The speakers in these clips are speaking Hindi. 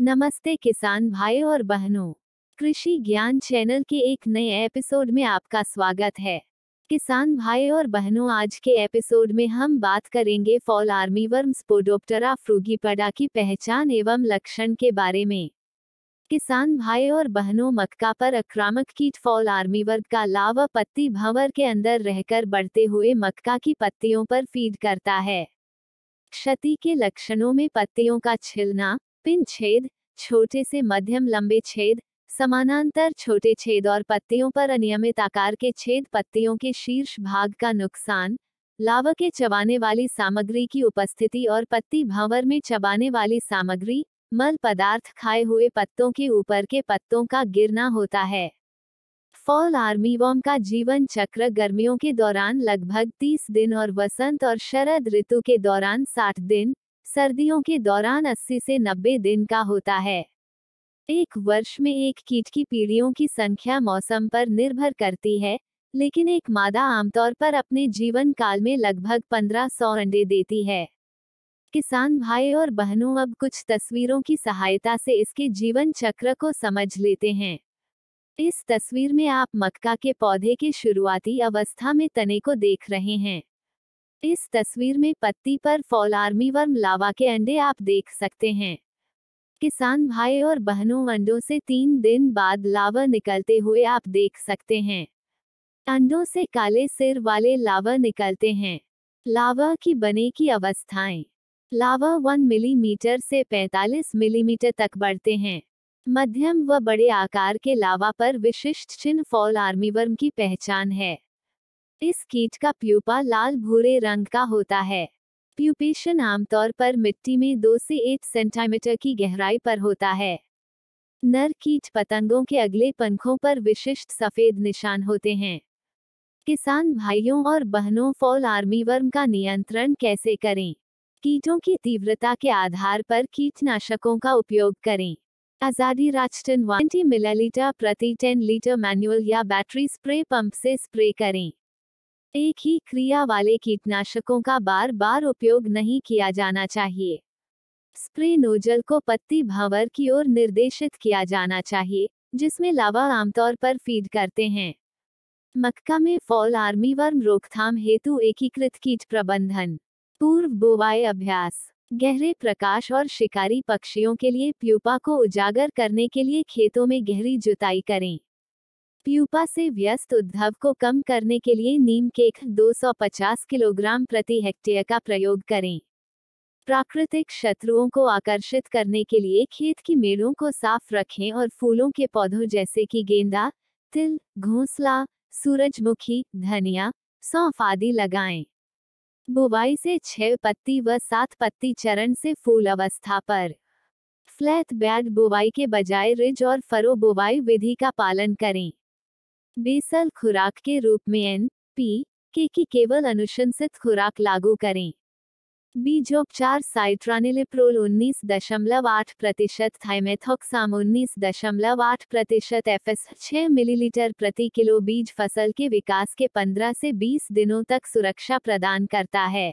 नमस्ते किसान भाई और बहनों कृषि ज्ञान चैनल के एक नए एपिसोड में आपका स्वागत है किसान भाई और बहनों आज के एपिसोड में हम बात करेंगे फॉल आर्मी वर्म स्पोडोप्टरा फ्रूगीपडा की पहचान एवं लक्षण के बारे में किसान भाई और बहनों मक्का पर आक्रामक कीट फॉल आर्मी वर्ग का लावा पत्ती भंवर के अंदर रहकर बढ़ते हुए मक्का की पत्तियों पर फीड करता है क्षति के लक्षणों में पत्तियों का छिलना पिन छेद छोटे से मध्यम लंबे छेद समानांतर छोटे छेद और पत्तियों पर अनियमित आकार के छेद पत्तियों के शीर्ष भाग का नुकसान लावा के चबाने वाली सामग्री की उपस्थिति और पत्ती भंवर में चबाने वाली सामग्री मल पदार्थ खाए हुए पत्तों के ऊपर के पत्तों का गिरना होता है फॉल आर्मी वॉम का जीवन चक्र गर्मियों के दौरान लगभग 30 दिन और वसंत और शरद ऋतु के दौरान 60 दिन सर्दियों के दौरान 80 से 90 दिन का होता है एक वर्ष में एक कीट की पीढ़ियों की संख्या मौसम पर निर्भर करती है लेकिन एक मादा आमतौर पर अपने जीवन काल में लगभग 1500 अंडे देती है किसान भाई और बहनों अब कुछ तस्वीरों की सहायता से इसके जीवन चक्र को समझ लेते हैं इस तस्वीर में आप मक्का के पौधे के शुरुआती अवस्था में तने को देख रहे हैं इस तस्वीर में पत्ती पर फॉल आर्मी वर्म लावा के अंडे आप देख सकते हैं किसान भाई और बहनों अंडों से तीन दिन बाद लावा निकलते हुए आप देख सकते हैं अंडों से काले सिर वाले लावा निकलते हैं लावा की बने की अवस्थाएं लावा वन मिलीमीटर से 45 मिलीमीटर तक बढ़ते हैं मध्यम व बड़े आकार के लावा पर विशिष्ट चिन्ह फॉल आर्मीवर्म की पहचान है इस कीट का प्यूपा लाल भूरे रंग का होता है प्यूपेशन आमतौर पर मिट्टी में दो से एक सेंटीमीटर की गहराई पर होता है नर कीट पतंगों के अगले पंखों पर विशिष्ट सफेद निशान होते हैं किसान भाइयों और बहनों फॉल आर्मी वर्म का नियंत्रण कैसे करें कीटों की तीव्रता के आधार पर कीटनाशकों का उपयोग करें आजादी राजटन वन मिलीलीटर प्रति 10 लीटर मैनुअल या बैटरी स्प्रे पंप से स्प्रे करें एक ही क्रिया वाले कीटनाशकों का बार बार उपयोग नहीं किया जाना चाहिए स्प्रे नोजल को पत्ती भावर की ओर निर्देशित किया जाना चाहिए जिसमें लावा आमतौर पर फीड करते हैं मक्का में फॉल आर्मी वर्म रोकथाम हेतु एकीकृत कीट प्रबंधन पूर्व बोवाई अभ्यास गहरे प्रकाश और शिकारी पक्षियों के लिए प्यूपा को उजागर करने के लिए खेतों में गहरी जुताई करें प्यूपा से व्यस्त उद्धव को कम करने के लिए नीम केक 250 किलोग्राम प्रति हेक्टेयर का प्रयोग करें प्राकृतिक शत्रुओं को आकर्षित करने के लिए खेत की मेड़ों को साफ रखें और फूलों के पौधों जैसे कि गेंदा तिल घोंसला सूरजमुखी धनिया सौंफ आदि लगाएं। बुवाई से छह पत्ती व सात पत्ती चरण से फूल अवस्था पर फ्लैट बैड बुवाई के बजाय रिज और फरो बुवाई विधि का पालन करें बेसल खुराक के रूप में एन पी के की केवल अनुशंसित खुराक लागू करें बीजोपचार साइट्रानिलिप्रोल उन्नीस दशमलव आठ प्रतिशत थाइमेथोक्साम उन्नीस दशमलव आठ प्रतिशत एफ एस छः मिलीलीटर प्रति किलो बीज फसल के विकास के 15 से 20 दिनों तक सुरक्षा प्रदान करता है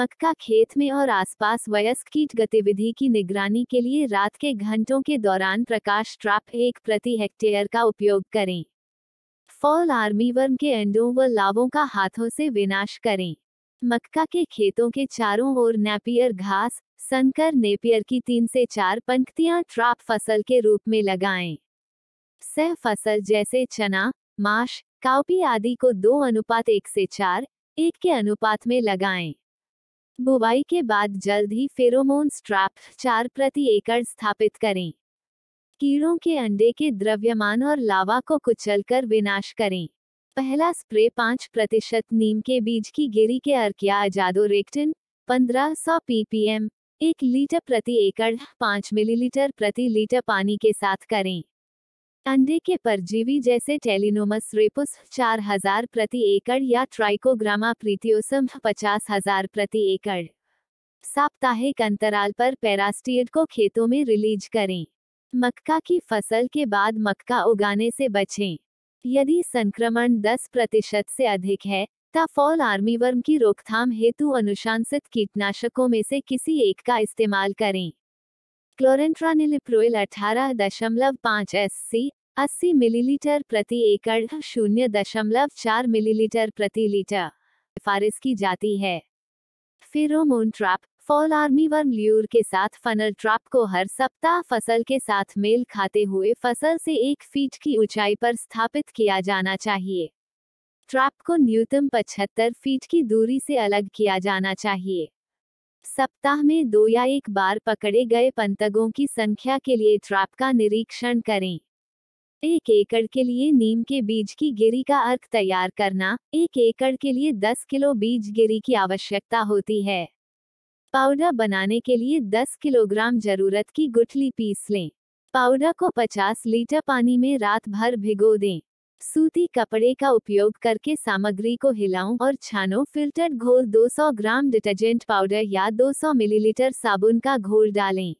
मक्का खेत में और आसपास वयस्क कीट गतिविधि की निगरानी के लिए रात के घंटों के दौरान प्रकाश ट्रैप एक प्रति हेक्टेयर का उपयोग करें फॉल आर्मीवर्म के अंडों व लावों का हाथों से विनाश करें मक्का के खेतों के चारों ओर नेपियर घास संकर नेपियर की तीन से चार पंक्तियां ट्राप फसल के रूप में लगाएं। सह फसल जैसे चना माश काउपी आदि को दो अनुपात एक से चार एक के अनुपात में लगाएं। बुवाई के बाद जल्द ही फेरोमोन स्ट्रैप चार प्रति एकड़ स्थापित करें कीड़ों के अंडे के द्रव्यमान और लावा को कुचलकर विनाश करें पहला स्प्रे पाँच प्रतिशत नीम के बीज की गिरी के अर्किया अजादो रेक्टिन पंद्रह सौ पीपीएम एक लीटर प्रति एकड़ पाँच मिलीलीटर प्रति लीटर पानी के साथ करें अंडे के परजीवी जैसे टेलिनोमस रेपुस हजार प्रति एकड़ या ट्राइकोग्रामा प्रीतियोसम हजार प्रति एकड़ साप्ताहिक अंतराल पर पैरास्टियड को खेतों में रिलीज करें मक्का की फसल के बाद मक्का उगाने से बचें यदि संक्रमण 10 प्रतिशत से अधिक है तब फॉल आर्मीवर्म की रोकथाम हेतु अनुशंसित कीटनाशकों में से किसी एक का इस्तेमाल करें क्लोरेंट्रानिलिप्रोइल 18.5 एससी 80 मिलीलीटर प्रति एकड़ शून्य दशमलव चार मिलीलीटर प्रति लीटर सिफारिश की जाती है pheromone trap fall army worm lure के साथ फनल ट्रैप को हर सप्ताह फसल के साथ मेल खाते हुए फसल से एक फीट की ऊंचाई पर स्थापित किया जाना चाहिए ट्रैप को न्यूनतम 75 फीट की दूरी से अलग किया जाना चाहिए सप्ताह में दो या एक बार पकड़े गए पंतगों की संख्या के लिए ट्रैप का निरीक्षण करें एक एकड़ के लिए नीम के बीज की गिरी का अर्क तैयार करना एक एकड़ के लिए 10 किलो बीज गिरी की आवश्यकता होती है पाउडर बनाने के लिए 10 किलोग्राम जरूरत की गुठली पीस लें पाउडर को 50 लीटर पानी में रात भर भिगो दें सूती कपड़े का उपयोग करके सामग्री को हिलाऊं और छानो फिल्टर्ड घोल 200 ग्राम डिटर्जेंट पाउडर या 200 मिलीलीटर साबुन का घोल डालें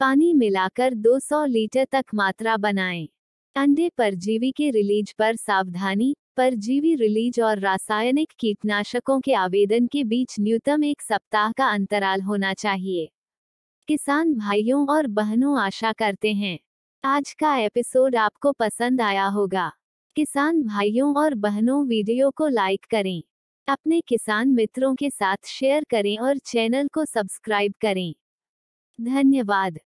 पानी मिलाकर 200 लीटर तक मात्रा बनाएं। अंडे परजीवी के रिलीज पर सावधानी परजीवी रिलीज और रासायनिक कीटनाशकों के आवेदन के बीच न्यूनतम एक सप्ताह का अंतराल होना चाहिए किसान भाइयों और बहनों आशा करते हैं आज का एपिसोड आपको पसंद आया होगा किसान भाइयों और बहनों वीडियो को लाइक करें अपने किसान मित्रों के साथ शेयर करें और चैनल को सब्सक्राइब करें धन्यवाद